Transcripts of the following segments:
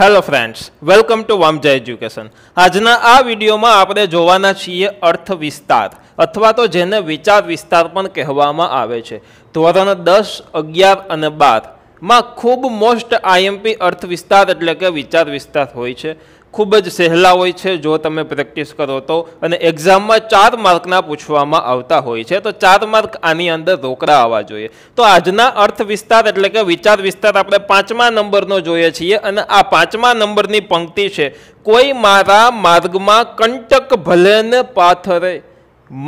hello friends welcome to Vamja education આજના આ વિડીયોમાં આપણે જોવાના છીએ અર્થ વિસ્તાર અથવા તો જેને વિચાર વિસ્તાર પણ કહેવામાં આવે છે ધોરણ દસ અગિયાર અને બાર માં ખૂબ મોસ્ટ આઈએમપી અર્થ વિસ્તાર એટલે કે વિચાર વિસ્તાર હોય છે ખૂબ જ સહેલા હોય છે જો તમે પ્રેક્ટિસ કરો તો અને એક્ઝામમાં ચાર માર્કના પૂછવામાં આવતા હોય છે તો ચાર માર્ક આની અંદર રોકડા આવવા જોઈએ તો આજના અર્થ વિસ્તાર એટલે કે વિચાર વિસ્તાર આપણે પાંચમા નંબરનો જોઈએ છીએ અને આ પાંચમા નંબરની પંક્તિ છે કોઈ મારા માર્ગમાં કંટક ભલેને પાથરે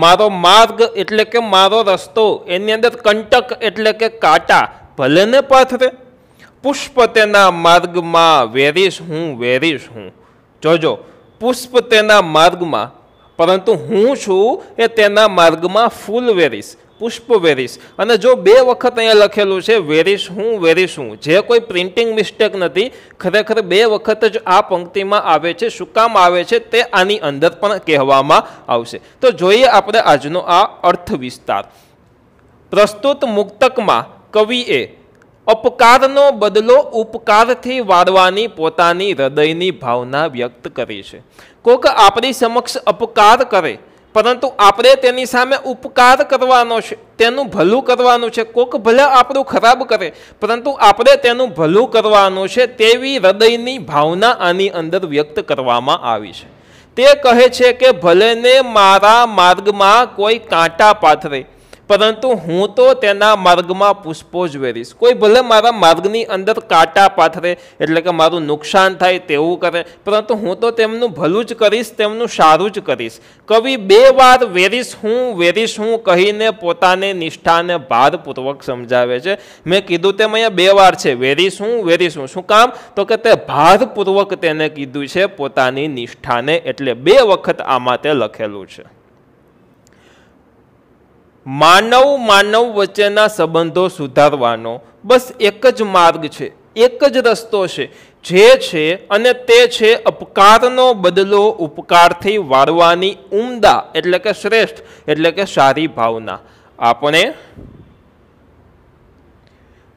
મારો માર્ગ એટલે કે મારો રસ્તો એની અંદર કંટક એટલે કે કાંટા ભલેને ને પાથરે પુષ્પ તેના માર્ગમાં વેરીશ હું વેરીશ હું જોજો પુષ્પ તેના માર્ગમાં પરંતુ હું છું એ તેના માર્ગમાં ફૂલ વેરીશ પુષ્પ વેરીશ અને જો બે વખત અહીંયા લખેલું છે વેરીશ હું વેરીશ હું જે કોઈ પ્રિન્ટિંગ મિસ્ટેક નથી ખરેખર બે વખત જ આ પંક્તિમાં આવે છે શું કામ આવે છે તે આની અંદર પણ કહેવામાં આવશે તો જોઈએ આપણે આજનો આ અર્થ વિસ્તાર પ્રસ્તુત મુક્તકમાં કવિએ અપકારનો બદલો ઉપકારથી વાળવાની પોતાની હૃદયની ભાવના વ્યક્ત કરી છે કોક આપણી સમક્ષ અપકાર કરે પરંતુ આપણે તેની સામે ઉપકાર કરવાનો છે તેનું ભલું કરવાનું છે કોક ભલે આપણું ખરાબ કરે પરંતુ આપણે તેનું ભલું કરવાનું છે તેવી હૃદયની ભાવના આની અંદર વ્યક્ત કરવામાં આવી છે તે કહે છે કે ભલેને મારા માર્ગમાં કોઈ કાંટા પાથરે પરંતુ હું તો તેના માર્ગમાં પુષ્પો જ વેરીશ કોઈ ભલે મારા માર્ગની અંદર કાંટા પાથરે એટલે કે મારું નુકસાન થાય તેવું કરે પરંતુ હું તો તેમનું ભલું જ કરીશ તેમનું સારું જ કરીશ કવિ બે વાર વેરીશ હું વેરીશ હું કહીને પોતાને નિષ્ઠાને ભારપૂર્વક સમજાવે છે મેં કીધું તેમ અહીંયા બે વાર છે વેરીશ હું વેરીશ હું શું કામ તો કે તે ભારપૂર્વક તેને કીધું છે પોતાની નિષ્ઠાને એટલે બે વખત આમાં તે લખેલું છે માનવ માનવ વચ્ચેના સંબંધો સુધારવાનો બસ એક જ માર્ગ છે એક જ રસ્તો છે જે છે અને તે છે અપકારનો બદલો ઉપકારથી વાળવાની ઉમદા એટલે કે શ્રેષ્ઠ એટલે કે સારી ભાવના આપણે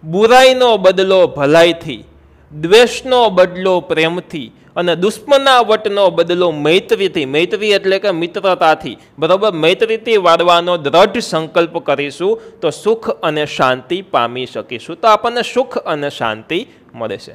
બુરાઈનો બદલો ભલાઈથી દ્વેષનો બદલો પ્રેમથી અને દુશ્મનના વટનો બદલો મૈત્રીથી મૈત્રી એટલે કે મિત્રતાથી બરાબર મૈત્રીથી વાળવાનો દ્રઢ સંકલ્પ કરીશું તો સુખ અને શાંતિ પામી શકીશું તો આપણને સુખ અને શાંતિ મળે છે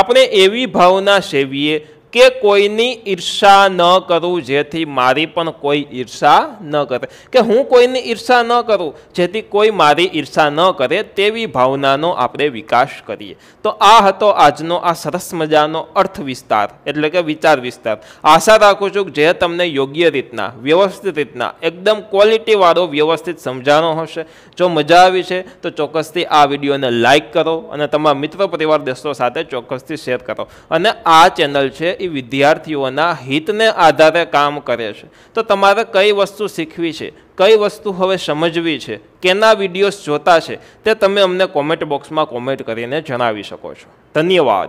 આપણે એવી ભાવના સેવીએ કે કોઈની ઈર્ષા ન કરું જેથી મારી પણ કોઈ ઈર્ષા ન કરે કે હું કોઈની ઈર્ષા ન કરું જેથી કોઈ મારી ઈર્ષા ન કરે તેવી ભાવનાનો આપણે વિકાસ કરીએ તો આ હતો આજનો આ સરસ મજાનો અર્થ વિસ્તાર એટલે કે વિચાર વિસ્તાર આશા રાખું છું જે તમને યોગ્ય રીતના વ્યવસ્થિત રીતના એકદમ ક્વોલિટીવાળો વ્યવસ્થિત સમજાણો હશે જો મજા આવી છે તો ચોક્કસથી આ વિડીયોને લાઇક કરો અને તમારા મિત્ર પરિવાર દેશો સાથે ચોક્કસથી શેર કરો અને આ ચેનલ છે એ વિદ્યાર્થીઓના હિતને આધારે કામ કરે છે તો તમારે કઈ વસ્તુ શીખવી છે કઈ વસ્તુ હવે સમજવી છે કેના વિડીયોઝ જોતા છે તે તમે અમને કોમેન્ટ બોક્સમાં કોમેન્ટ કરીને જણાવી શકો છો ધન્યવાદ